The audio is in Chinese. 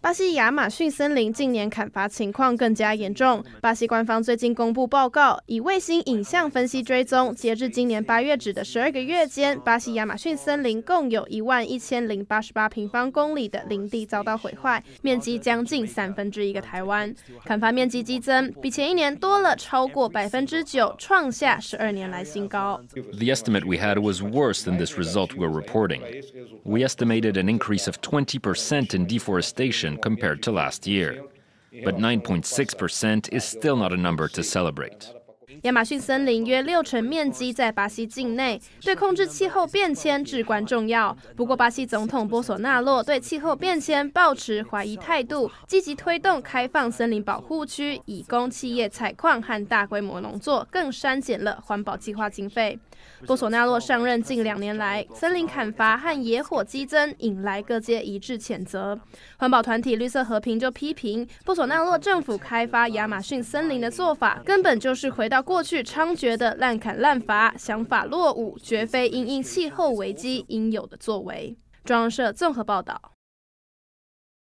巴西亚马逊森林近年砍伐情况更加严重。巴西官方最近公布报告，以卫星影像分析追踪，截至今年八月止的十二个月间，巴西亚马逊森林共有一万一千零八十八平方公里的林地遭到毁坏，面积将近三分之一个台湾。砍伐面积激增，比前一年多了超过百分之九，创下十二年来新高。The estimate we had was worse than this result we're reporting. We estimated an increase of twenty percent in defore deforestation compared to last year. But 9.6% is still not a number to celebrate. 亚马逊森林约六成面积在巴西境内，对控制气候变迁至关重要。不过，巴西总统波索纳洛对气候变迁抱持怀疑态度，积极推动开放森林保护区以供企业采矿和大规模农作，更删减了环保计划经费。波索纳洛上任近两年来，森林砍伐和野火激增，引来各界一致谴责。环保团体绿色和平就批评波索纳洛政府开发亚马逊森林的做法，根本就是回到。过去猖獗的滥砍滥伐，想法落伍，绝非因应气候危机应有的作为。中央社综合报道。